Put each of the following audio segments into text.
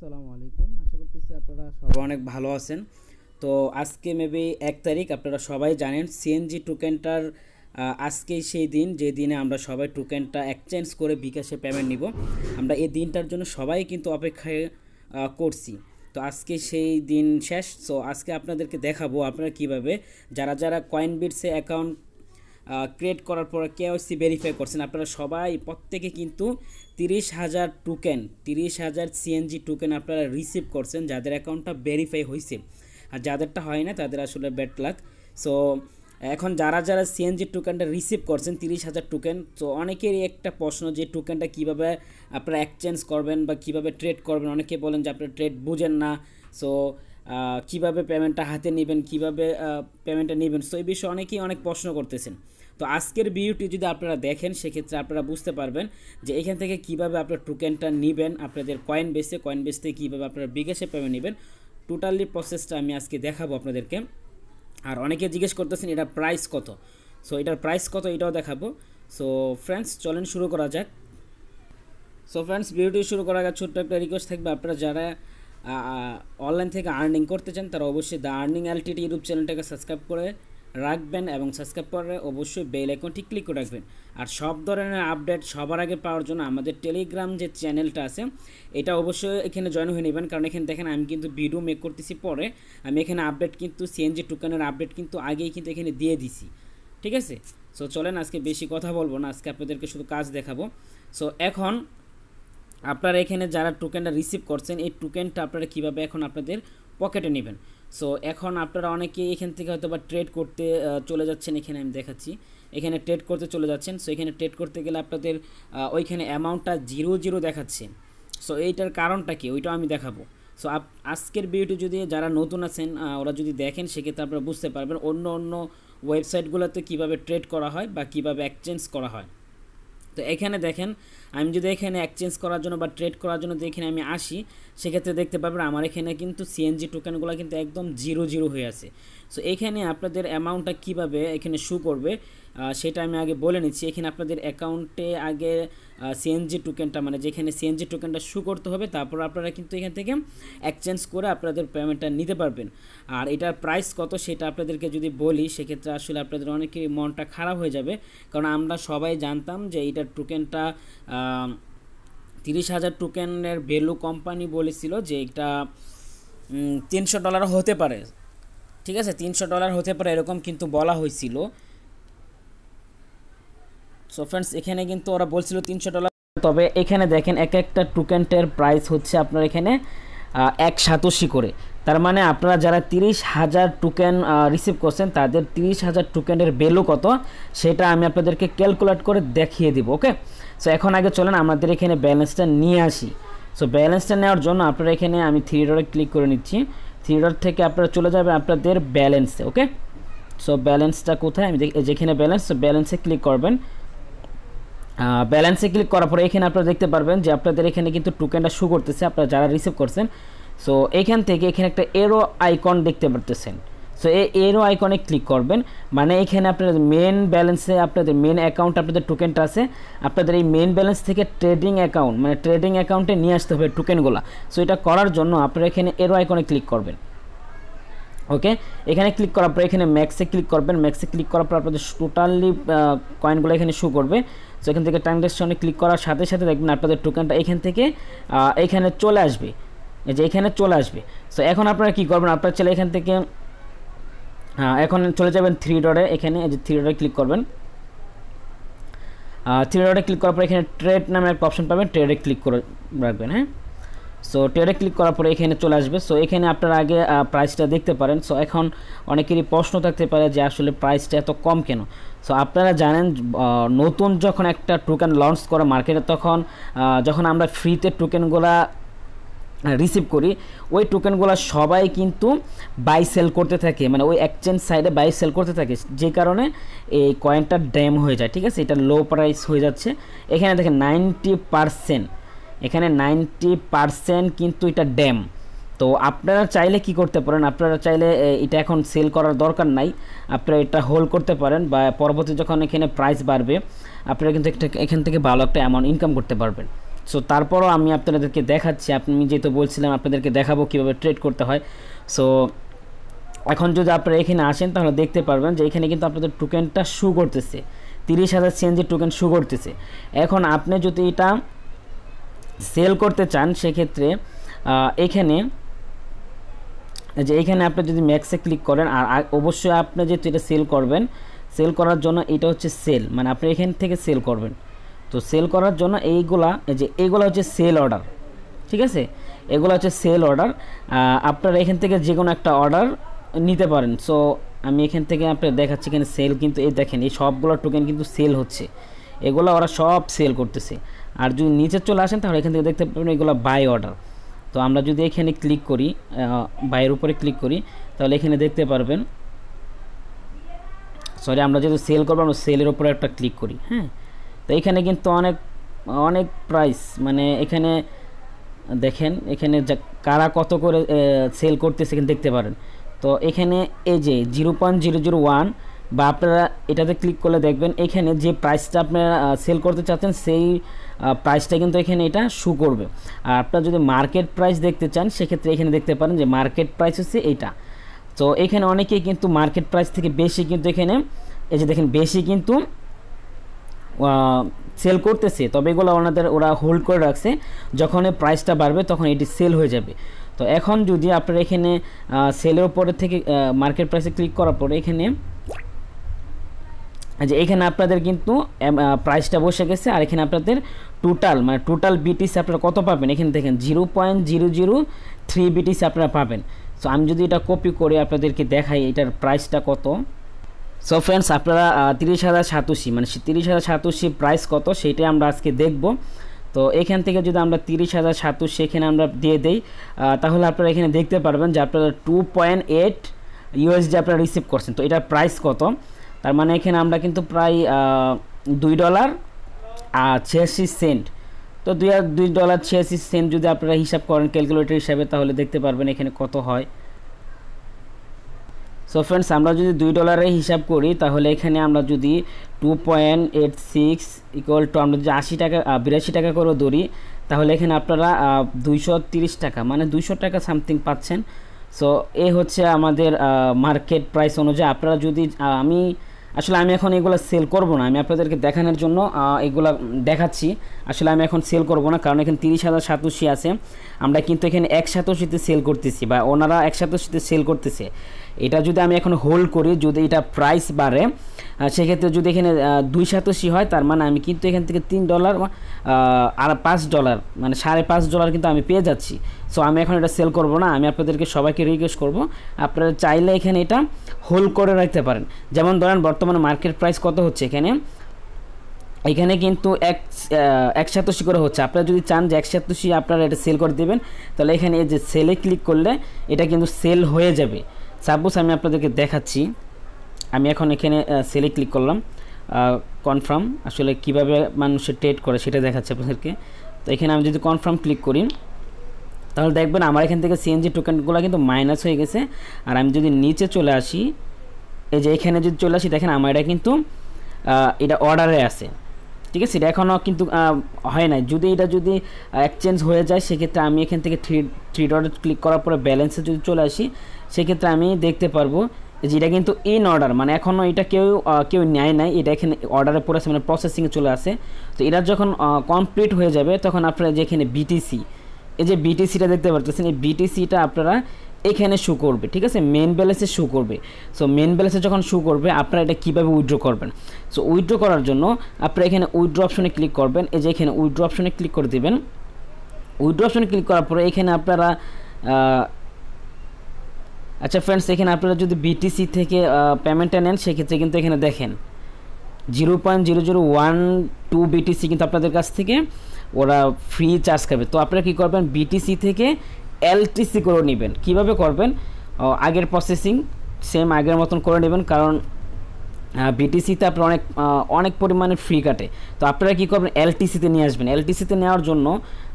আসসালামু আলাইকুম আশা করতেছি আপনারা সবাই অনেক ভালো আছেন তো আজকে মেবি এক তারিখ আপনারা সবাই জানেন সিএনজি টোকেনটার আজকেই সেই দিন যে দিনে আমরা সবাই টোকেনটা এক্সচেঞ্জ করে বিকাশে পেমেন্ট নিব আমরা এই দিনটার জন্য সবাই কিন্তু অপেক্ষায় করছি তো আজকে সেই দিন শেষ সো আজকে আপনাদেরকে দেখাবো আপনারা কিভাবে যারা যারা কয়েন বিটসে অ্যাকাউন্ট ক্রিয়েট করার পর কে সি ভেরিফাই করছেন আপনারা সবাই প্রত্যেকে কিন্তু তিরিশ হাজার টোকেন তিরিশ হাজার সিএনজি টোকেন আপনারা রিসিভ করছেন যাদের অ্যাকাউন্টটা ভেরিফাই হয়েছে আর যাদেরটা হয় না তাদের আসলে ব্যাড লাক সো এখন যারা যারা সিএনজি টোকেনটা রিসিভ করছেন তিরিশ হাজার টোকেন তো অনেকেরই একটা প্রশ্ন যে টোকেনটা কিভাবে আপনারা এক্সচেঞ্জ করবেন বা কিভাবে ট্রেড করবেন অনেকে বলেন যে আপনারা ট্রেড বুঝেন না সো কিভাবে পেমেন্টটা হাতে নেবেন কিভাবে পেমেন্টটা নেবেন সো এই বিষয়ে অনেকেই অনেক প্রশ্ন করতেছেন তো আজকের ভিডিওটি যদি আপনারা দেখেন সেক্ষেত্রে আপনারা বুঝতে পারবেন যে এখান থেকে কিভাবে আপনার টোকেনটা নেবেন আপনাদের কয়েন বেসে কয়েন বেস থেকে কীভাবে আপনারা বিকাশে পেমেন্ট নেবেন টোটালি প্রসেসটা আমি আজকে দেখাবো আপনাদেরকে আর অনেকে জিজ্ঞেস করতেছেন এটা প্রাইস কত সো এটার প্রাইস কত এটাও দেখাবো সো ফ্রেন্ডস চলেন শুরু করা যাক সো ফ্রেন্ডস ভিডিওটি শুরু করার আগে ছোট্ট একটা রিকোয়েস্ট থাকবে আপনারা যারা অনলাইন থেকে আর্নিং করতে চান তারা অবশ্যই দ্য আর্নিং এলটিটি ইউটিউব চ্যানেলটাকে সাবস্ক্রাইব করে রাখবেন এবং সাবস্ক্রাইব করে অবশ্যই বেল আইকনটি ক্লিক করে রাখবেন আর সব ধরনের আপডেট সবার আগে পাওয়ার জন্য আমাদের টেলিগ্রাম যে চ্যানেলটা আছে এটা অবশ্যই এখানে জয়েন হয়ে নেবেন কারণ এখানে দেখেন আমি কিন্তু ভিডিও মেক করতেছি পরে আমি এখানে আপডেট কিন্তু সিএনজি টুকানের আপডেট কিন্তু আগেই কিন্তু এখানে দিয়ে দিছি ঠিক আছে সো চলেন আজকে বেশি কথা বলবো না আজকে আপনাদেরকে শুধু কাজ দেখাবো সো এখন আপনারা এখানে যারা টোকেনটা রিসিভ করছেন এই টোকেনটা আপনারা কীভাবে এখন আপনাদের পকেটে নেবেন সো এখন আপনারা অনেকে এখান থেকে হয়তো বা ট্রেড করতে চলে যাচ্ছেন এখানে আমি দেখাচ্ছি এখানে ট্রেড করতে চলে যাচ্ছেন সো এখানে ট্রেড করতে গেলে আপনাদের ওইখানে অ্যামাউন্টটা জিরো জিরো দেখাচ্ছে সো এইটার কারণটা কি ওইটাও আমি দেখাবো সো আপ আজকের ভিডিওটি যদি যারা নতুন আছেন ওরা যদি দেখেন সেক্ষেত্রে আপনারা বুঝতে পারবেন অন্য অন্য ওয়েবসাইটগুলোতে কিভাবে ট্রেড করা হয় বা কিভাবে এক্সচেঞ্জ করা হয় তো এখানে দেখেন আমি যদি এখানে এক্সচেঞ্জ করার জন্য বা ট্রেড করার জন্য যদি এখানে আমি আসি সেক্ষেত্রে দেখতে পাবেন আমার এখানে কিন্তু সিএনজি টোকেনগুলো কিন্তু একদম জিরো জিরো হয়ে আছে সো এখানে আপনাদের অ্যামাউন্টটা কিভাবে এখানে শু করবে সেটা আমি আগে বলে নিচ্ছি এখানে আপনাদের অ্যাকাউন্টে আগে সিএনজি টোকেনটা মানে যেখানে সিএনজি টোকেনটা শু করতে হবে তারপর আপনারা কিন্তু এখান থেকে এক্সচেঞ্জ করে আপনাদের পেমেন্টটা নিতে পারবেন আর এটার প্রাইস কত সেটা আপনাদেরকে যদি বলি সেক্ষেত্রে আসলে আপনাদের অনেকেরই মনটা খারাপ হয়ে যাবে কারণ আমরা সবাই জানতাম যে এইটার টোকেনটা তিরিশ হাজার টোকেনের ভ্যালু কোম্পানি বলেছিল যে এটা তিনশো ডলার হতে পারে ঠিক আছে তিনশো ডলার হতে পারে এরকম কিন্তু বলা হয়েছিল সো ফ্রেন্ডস এখানে কিন্তু ওরা বলছিল তিনশো ডলার তবে এখানে দেখেন এক একটা টোকেনটার প্রাইস হচ্ছে আপনার এখানে এক সাতাশি করে তার মানে আপনারা যারা তিরিশ হাজার টোকেন রিসিভ করছেন তাদের তিরিশ হাজার টোকেনের ভ্যালু কত সেটা আমি আপনাদেরকে ক্যালকুলেট করে দেখিয়ে দিব ওকে সো এখন আগে চলেন আমাদের এখানে ব্যালেন্সটা নিয়ে আসি সো ব্যালেন্সটা নেওয়ার জন্য আপনারা এখানে আমি থ্রি ডটে ক্লিক করে নিচ্ছি থ্রি ডর থেকে আপনারা চলে যাবেন আপনাদের ব্যালেন্সে ওকে সো ব্যালেন্সটা কোথায় আমি যেখানে ব্যালেন্স সো ব্যালেন্সে ক্লিক করবেন ব্যালেন্সে ক্লিক করার পরে এখানে আপনারা দেখতে পারবেন যে আপনাদের এখানে কিন্তু টোকেনটা শু করতেছে আপনারা যারা রিসিভ করছেন সো এখান থেকে এখানে একটা এরো আইকন দেখতে পারতেছেন সো এই এরো আইকনে ক্লিক করবেন মানে এখানে আপনাদের মেন ব্যালেন্সে আপনাদের মেন অ্যাকাউন্ট আপনাদের টোকেনটা আছে আপনাদের এই মেন ব্যালেন্স থেকে ট্রেডিং অ্যাকাউন্ট মানে ট্রেডিং অ্যাকাউন্টে নিয়ে আসতে হবে টোকেনগুলো সো এটা করার জন্য আপনারা এখানে এরো আইকনে ক্লিক করবেন ওকে এখানে ক্লিক করার পর এখানে ম্যাক্সে ক্লিক করবেন ম্যাক্সে ক্লিক করার পর আপনাদের টোটালি কয়েনগুলো এখানে শু করবে সো এখান থেকে ট্রানজ্যাকশনে ক্লিক করার সাথে সাথে দেখবেন আপনাদের টোকেনটা এখান থেকে এখানে চলে আসবে এই যে এখানে চলে আসবে সো এখন আপনারা কি করবেন আপনার ছেলে এখান থেকে হ্যাঁ এখন চলে যাবেন থ্রি ডটে এখানে এই যে থ্রি ডটে ক্লিক করবেন থ্রি ডটে ক্লিক করার পর এখানে ট্রেড নামে একটা অপশন পাবেন ট্রেডে ক্লিক করে রাখবেন হ্যাঁ সো ট্রেডে ক্লিক করার পরে এখানে চলে আসবে সো এখানে আপনার আগে প্রাইসটা দেখতে পারেন সো এখন অনেকেরই প্রশ্ন থাকতে পারে যে আসলে প্রাইসটা এত কম কেন সো আপনারা জানেন নতুন যখন একটা টোকেন লঞ্চ করে মার্কেটে তখন যখন আমরা ফ্রিতে টোকেনগুলা রিসিভ করি ওই টোকেনগুলো সবাই কিন্তু বাই সেল করতে থাকে মানে ওই এক্সচেঞ্জ সাইডে বাই সেল করতে থাকে যে কারণে এই কয়েনটা ড্যাম হয়ে যায় ঠিক আছে এটা লো প্রাইস হয়ে যাচ্ছে এখানে দেখেন নাইনটি পারসেন্ট এখানে নাইনটি পারসেন্ট কিন্তু এটা ড্যাম তো আপনারা চাইলে কি করতে পারেন আপনারা চাইলে এটা এখন সেল করার দরকার নাই আপনারা এটা হোল্ড করতে পারেন বা পরবর্তী যখন এখানে প্রাইস বাড়বে আপনারা কিন্তু এখান থেকে ভালো একটা অ্যামাউন্ট ইনকাম করতে পারবেন সো তারপরও আমি আপনাদেরকে দেখাচ্ছি আমি যেহেতু বলছিলাম আপনাদেরকে দেখাবো কীভাবে ট্রেড করতে হয় সো এখন যদি আপনারা এখানে আসেন তাহলে দেখতে পারবেন যে এখানে কিন্তু আপনাদের টোকেনটা শু করতেছে তিরিশ হাজার সিএনজি টোকেন শু করতেছে এখন আপনি যদি এটা সেল করতে চান সেক্ষেত্রে এখানে যে এখানে আপনি যদি ম্যাক্সে ক্লিক করেন আর অবশ্যই আপনি যেহেতু এটা সেল করবেন সেল করার জন্য এটা হচ্ছে সেল মানে আপনি এখান থেকে সেল করবেন তো সেল করার জন্য এইগুলা এই যে এইগুলা হচ্ছে সেল অর্ডার ঠিক আছে এগুলো হচ্ছে সেল অর্ডার আপনারা এখান থেকে যে কোনো একটা অর্ডার নিতে পারেন সো আমি এখান থেকে আপনার দেখাচ্ছি এখানে সেল কিন্তু এই দেখেন এই সবগুলো টোকেন কিন্তু সেল হচ্ছে এগুলো ওরা সব সেল করতেছে আর যদি নিচে চলে আসেন তাহলে এখান থেকে দেখতে পাবেন এগুলো বাই অর্ডার তো আমরা যদি এখানে ক্লিক করি বাইয়ের উপরে ক্লিক করি তাহলে এখানে দেখতে পারবেন সরি আমরা যদি সেল করবো আমরা সেলের উপরে একটা ক্লিক করি হ্যাঁ তো এখানে কিন্তু অনেক অনেক প্রাইস মানে এখানে দেখেন এখানে কারা কত করে সেল করতেছে সেখানে দেখতে পারেন তো এখানে এই যে zero point zero zero one বা আপনারা এটাতে ক্লিক করলে দেখবেন এখানে যে প্রাইসটা আপনারা সেল করতে চাচ্ছেন সেই প্রাইসটা কিন্তু এখানে এটা শু করবে আর আপনারা যদি মার্কেট প্রাইস দেখতে চান সেক্ষেত্রে এখানে দেখতে পারেন যে মার্কেট প্রাইস হচ্ছে এইটা তো এখানে অনেকেই কিন্তু মার্কেট প্রাইস থেকে বেশি কিন্তু এখানে এই যে দেখেন বেশি কিন্তু সেল করতেছে তবে এগুলো ওনাদের ওরা হোল্ড করে রাখছে যখন প্রাইসটা বাড়বে তখন এটি সেল হয়ে যাবে তো এখন যদি আপনারা এখানে সেলের উপরে থেকে মার্কেট প্রাইসে ক্লিক করার পরে এখানে যে এখানে আপনাদের কিন্তু প্রাইসটা বসে গেছে আর এখানে আপনাদের টোটাল মানে টোটাল বিটিসি আপনারা কত পাবেন এখানে দেখেন zero point zero zero three BTC আপনারা পাবেন সো আমি যদি এটা কপি করে আপনাদেরকে দেখাই এটার প্রাইসটা কত সো ফ্রেন্ডস আপনারা তিরিশ হাজার সাতাশি মানে তিরিশ হাজার সাতাশি প্রাইস কত সেটাই আমরা আজকে দেখব তো এখান থেকে যদি আমরা তিরিশ হাজার সাতাশি এখানে আমরা দিয়ে দেই তাহলে আপনারা এখানে দেখতে পারবেন যে আপনারা টু পয়েন্ট এইট ইউএসডি আপনারা রিসিভ করছেন তো এটার প্রাইস কত তার মানে এখানে আমরা কিন্তু প্রায় দুই ডলার আর ছিয়াশি সেন্ট তো দুই দুই ডলার ছিয়াশি সেন্ট যদি আপনারা হিসাব করেন ক্যালকুলেটর হিসাবে তাহলে দেখতে পারবেন এখানে কত হয় সো ফ্রেন্ডস আমরা যদি দুই ডলারের হিসাব করি তাহলে এখানে আমরা যদি two point eight six equal to আমরা যদি আশি টাকা বিরাশি টাকা করে ধরি তাহলে এখানে আপনারা দুইশো তিরিশ টাকা মানে দুইশো টাকা সামথিং পাচ্ছেন সো এ হচ্ছে আমাদের মার্কেট প্রাইস অনুযায়ী আপনারা যদি আমি আসলে আমি এখন এগুলো সেল করব না আমি আপনাদেরকে দেখানোর জন্য এগুলা দেখাচ্ছি আসলে আমি এখন সেল করব না কারণ এখানে তিরিশ হাজার সাতাশি আছে আমরা কিন্তু এখানে এক সাতাশিতে সেল করতেছি বা ওনারা এক সাতাশিতে সেল করতেছে এটা যদি আমি এখন হোল্ড করি যদি এটা প্রাইস বাড়ে সেক্ষেত্রে যদি এখানে দুই সাতশি হয় তার মানে আমি কিন্তু এখান থেকে তিন ডলার আর পাঁচ ডলার মানে সাড়ে পাঁচ ডলার কিন্তু আমি পেয়ে যাচ্ছি সো আমি এখন এটা সেল করব না আমি আপনাদেরকে সবাইকে রিকোয়েস্ট করব আপনারা চাইলে এখানে এটা হোল্ড করে রাখতে পারেন যেমন ধরেন বর্তমানে মার্কেট প্রাইস কত হচ্ছে এখানে এখানে কিন্তু এক একসাতশি করে হচ্ছে আপনারা যদি চান যে একসাতশি আপনারা এটা সেল করে দেবেন তাহলে এখানে এই যে সেলে ক্লিক করলে এটা কিন্তু সেল হয়ে যাবে সাপোজ আমি আপনাদেরকে দেখাচ্ছি আমি এখন এখানে সেলে ক্লিক করলাম কনফার্ম আসলে কিভাবে মানুষের ট্রেড করে সেটা দেখাচ্ছে আপনাদেরকে তো এখানে আমি যদি কনফার্ম ক্লিক করি তাহলে দেখবেন আমার এখান থেকে সিএনজি টোকেনগুলো কিন্তু মাইনাস হয়ে গেছে আর আমি যদি নিচে চলে আসি এই যে এখানে যদি চলে আসি দেখেন আমার এটা কিন্তু এটা অর্ডারে আছে ঠিক আছে এটা এখনও কিন্তু হয় নাই যদি এটা যদি এক্সচেঞ্জ হয়ে যায় সেক্ষেত্রে আমি এখান থেকে থ্রি থ্রি ডট ক্লিক করার পরে ব্যালেন্সে যদি চলে আসি সেক্ষেত্রে আমি দেখতে পারবো যে এটা কিন্তু ইন অর্ডার মানে এখনও এটা কেউ কেউ নেয় নাই এটা এখানে অর্ডারে পড়ে আসে মানে প্রসেসিংয়ে চলে আসে তো এটা যখন কমপ্লিট হয়ে যাবে তখন আপনারা এখানে বিটিসি এই যে বিটিসিটা দেখতে পাচ্ছেন এই বিটিসিটা আপনারা এখানে শু করবে ঠিক আছে মেন ব্যালেন্সে শু করবে সো মেন ব্যালেন্সে যখন শু করবে আপনারা এটা কিভাবে উইথড্র করবেন সো উইথড্র করার জন্য আপনারা এখানে উইথড্র অপশনে ক্লিক করবেন এই যে এখানে উইথড্র অপশনে ক্লিক করে দেবেন উইথড্র অপশনে ক্লিক করার পরে এখানে আপনারা আচ্ছা ফ্রেন্ডস এখানে আপনারা যদি বিটিসি থেকে পেমেন্টটা নেন সেক্ষেত্রে কিন্তু এখানে দেখেন zero point zero zero one two BTC কিন্তু আপনাদের কাছ থেকে ওরা ফ্রি চার্জ খাবে তো আপনারা কী করবেন বিটিসি থেকে এলটিসি করে নেবেন কিভাবে করবেন আগের প্রসেসিং সেম আগের মতন করে নেবেন কারণ বিটিসিতে আপনার অনেক অনেক পরিমাণে ফ্রি কাটে তো আপনারা কী করবেন এলটিসিতে নিয়ে আসবেন এলটিসিতে নেওয়ার জন্য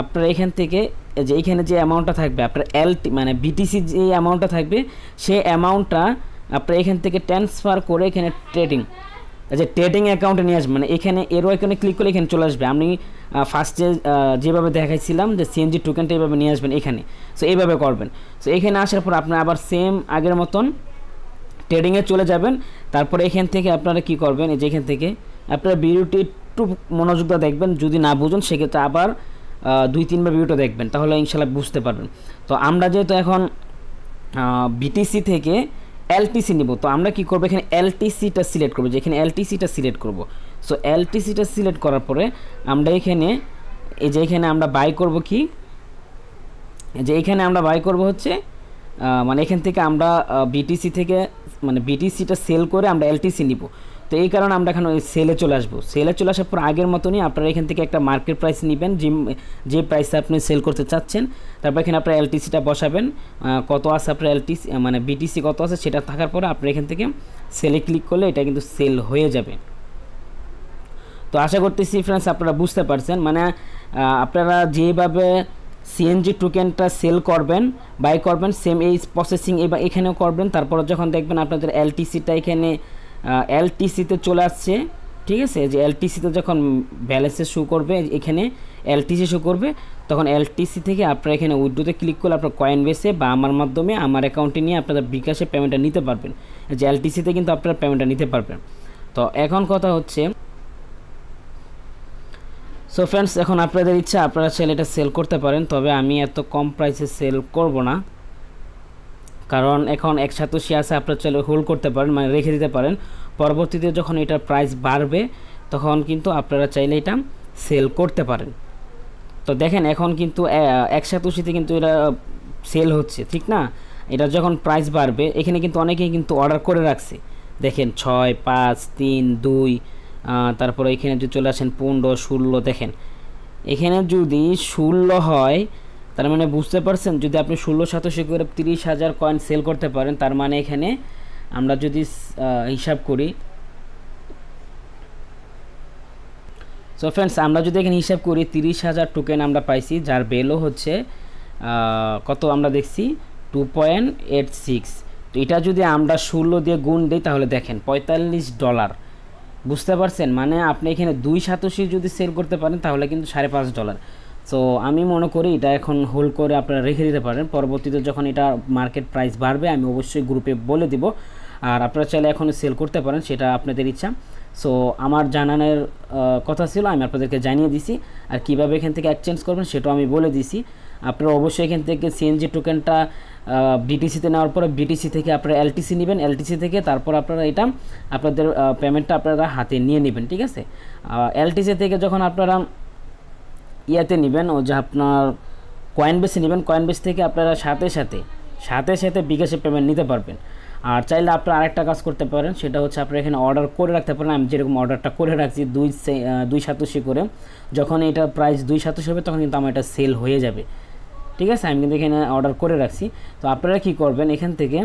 আপনারা এখান থেকে যে এইখানে যে অ্যামাউন্টটা থাকবে আপনার এলটি মানে বিটিসি যে অ্যামাউন্টটা থাকবে সেই অ্যামাউন্টটা আপনারা এখান থেকে ট্রান্সফার করে এখানে ট্রেডিং যে ট্রেডিং অ্যাকাউন্টে নিয়ে আসবেন মানে এখানে এরও এখানে ক্লিক করলে এখানে চলে আসবে আপনি ফার্স্টে যেভাবে দেখাইছিলাম যে সিএনজি টোকেনটা এইভাবে নিয়ে আসবেন এখানে সো এইভাবে করবেন সো এখানে আসার পর আপনার আবার সেম আগের মতন ট্রেডিংয়ে চলে যাবেন তারপরে এখান থেকে আপনারা কি করবেন এই যে এখান থেকে আপনারা ভিডিওটি একটু মনোযোগটা দেখবেন যদি না বুঝুন সেক্ষেত্রে আবার দুই তিনবার ভিডিওটা দেখবেন তাহলে ইনশাল্লাহ বুঝতে পারবেন তো আমরা যেহেতু এখন বিটিসি থেকে এলটিসি নেব তো আমরা কি করবো এখানে এলটিসিটা সিলেক্ট করবো যেখানে এলটিসিটা সিলেক্ট করব সো এলটিসিটা সিলেক্ট করার পরে আমরা এখানে এই যে এখানে আমরা বাই করব কি যে এখানে আমরা বাই করব হচ্ছে মানে এখান থেকে আমরা বিটিসি থেকে মানে বিটিসিটা সেল করে আমরা এলটিসি নিব তো এই কারণে আমরা এখন ওই সেলে চলে আসবো সেলে চলে আসার পর আগের মতনই আপনারা এখান থেকে একটা মার্কেট প্রাইস নেবেন যে যে প্রাইসে আপনি সেল করতে চাচ্ছেন তারপর এখানে আপনার এলটিসিটা বসাবেন কত আছে আপনার এলটিসি মানে বিটিসি কত আছে সেটা থাকার পরে আপনার এখান থেকে সেলে ক্লিক করলে এটা কিন্তু সেল হয়ে যাবে তো আশা করতেছি ফ্রেন্ডস আপনারা বুঝতে পারছেন মানে আপনারা যেভাবে সিএনজি টোকেনটা সেল করবেন বাই করবেন সেম এই প্রসেসিং এবার এখানেও করবেন তারপর যখন দেখবেন আপনাদের এলটিসিটা এখানে এলটিসিতে চলে আসছে ঠিক আছে যে এলটিসিতে যখন ব্যালেন্সে শো করবে এখানে এলটিসি শো করবে তখন এলটিসি থেকে আপনারা এখানে উইড্রোতে ক্লিক করলে আপনার কয়েন বেসে বা আমার মাধ্যমে আমার অ্যাকাউন্টে নিয়ে আপনারা বিকাশে পেমেন্টটা নিতে পারবেন যে এলটিসিতে কিন্তু আপনারা পেমেন্টটা নিতে পারবেন তো এখন কথা হচ্ছে সো ফ্রেন্ডস এখন আপনাদের ইচ্ছা আপনারা সেল এটা সেল করতে পারেন তবে আমি এত কম প্রাইসে সেল করব না কারণ এখন এক একসাথে আছে আপনারা চাইলে হোল্ড করতে পারেন মানে রেখে দিতে পারেন পরবর্তীতে যখন এটার প্রাইস বাড়বে তখন কিন্তু আপনারা চাইলে এটা সেল করতে পারেন তো দেখেন এখন কিন্তু এক একসাথে কিন্তু এটা সেল হচ্ছে ঠিক না এটা যখন প্রাইস বাড়বে এখানে কিন্তু অনেকেই কিন্তু অর্ডার করে রাখছে দেখেন ছয় পাঁচ তিন দুই তারপরে এখানে যদি চলে আসেন পনেরো ষোলো দেখেন এখানে যদি ষোলো হয় তার মানে বুঝতে পারছেন যদি আপনি ষোলো সাতাশি করে তিরিশ হাজার কয়েন সেল করতে পারেন তার মানে এখানে আমরা যদি হিসাব করি সো ফ্রেন্ডস আমরা যদি এখানে হিসাব করি তিরিশ হাজার টোকেন আমরা পাইছি যার বেলও হচ্ছে কত আমরা দেখছি টু পয়েন্ট এইট সিক্স তো এটা যদি আমরা ষোলো দিয়ে গুণ দিই তাহলে দেখেন পঁয়তাল্লিশ ডলার বুঝতে পারছেন মানে আপনি এখানে দুই সাতশি যদি সেল করতে পারেন তাহলে কিন্তু সাড়ে পাঁচ ডলার সো আমি মনে করি এটা এখন হোল করে আপনারা রেখে দিতে পারেন পরবর্তীতে যখন এটা মার্কেট প্রাইস বাড়বে আমি অবশ্যই গ্রুপে বলে দিব আর আপনারা চাইলে এখন সেল করতে পারেন সেটা আপনাদের ইচ্ছা সো আমার জানানোর কথা ছিল আমি আপনাদেরকে জানিয়ে দিছি আর কিভাবে এখান থেকে এক্সচেঞ্জ করবেন সেটাও আমি বলে দিছি আপনারা অবশ্যই এখান থেকে সিএনজি টোকেনটা বিটিসিতে নেওয়ার পরে বিটিসি থেকে আপনারা এলটিসি নেবেন এলটিসি থেকে তারপর আপনারা এটা আপনাদের পেমেন্টটা আপনারা হাতে নিয়ে নেবেন ঠিক আছে এলটিসি থেকে যখন আপনারা ইয়াতে নেবেন ও যে আপনার কয়েন বেসে নেবেন কয়েন বেস থেকে আপনারা সাথে সাথে সাথে সাথে বিকাশে পেমেন্ট নিতে পারবেন আর চাইলে আপনারা আরেকটা কাজ করতে পারেন সেটা হচ্ছে আপনারা এখানে অর্ডার করে রাখতে পারেন আমি যেরকম অর্ডারটা করে রাখছি দুই দুই সাতাশি করে যখন এটা প্রাইস দুই সাতাশি হবে তখন কিন্তু আমার এটা সেল হয়ে যাবে ঠিক আছে আমি কিন্তু এখানে অর্ডার করে রাখছি তো আপনারা কি করবেন এখান থেকে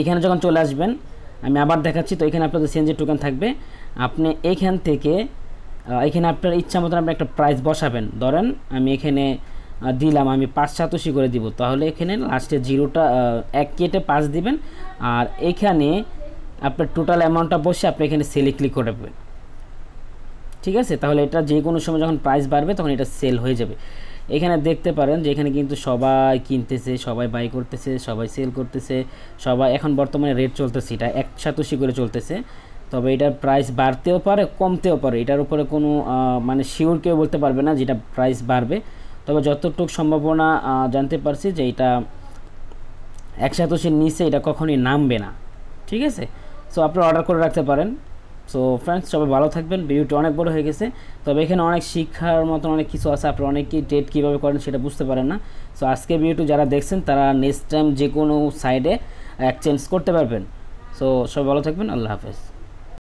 এখানে যখন চলে আসবেন আমি আবার দেখাচ্ছি তো এখানে আপনাদের সিএনজি টোকেন থাকবে আপনি এখান থেকে এখানে আপনার ইচ্ছা মতন আপনি একটা প্রাইস বসাবেন ধরেন আমি এখানে দিলাম আমি পাঁচ সাতশি করে দিব তাহলে এখানে লাস্টে জিরোটা এক কেটে পাঁচ দিবেন আর এখানে আপনার টোটাল অ্যামাউন্টটা বসে আপনি এখানে সেলে ক্লিক করে দেবেন ঠিক আছে তাহলে এটা যে কোনো সময় যখন প্রাইস বাড়বে তখন এটা সেল হয়ে যাবে এখানে দেখতে পারেন যে এখানে কিন্তু সবাই কিনতেছে সবাই বাই করতেছে সবাই সেল করতেছে সবাই এখন বর্তমানে রেট চলতেছে এটা এক সাতাশি করে চলতেছে তবে এটার প্রাইস বাড়তেও পারে কমতেও পারে এটার উপরে কোনো মানে শিওর কেউ বলতে পারবে না যেটা প্রাইস বাড়বে তবে যতটুকু সম্ভাবনা জানতে পারছি যে এটা একসাথে নিচে এটা কখনই নামবে না ঠিক আছে সো আপনারা অর্ডার করে রাখতে পারেন সো ফ্রেন্ডস সবাই ভালো থাকবেন ভিডিওটা অনেক বড় হয়ে গেছে তবে এখানে অনেক শিক্ষার মতন অনেক কিছু আছে আপনারা অনেকেই ডেট কীভাবে করেন সেটা বুঝতে পারেন না সো আজকে ভিডিওটি যারা দেখছেন তারা নেক্সট টাইম যে কোনো সাইডে এক্সচেঞ্জ করতে পারবেন সো সবাই ভালো থাকবেন আল্লাহ হাফেজ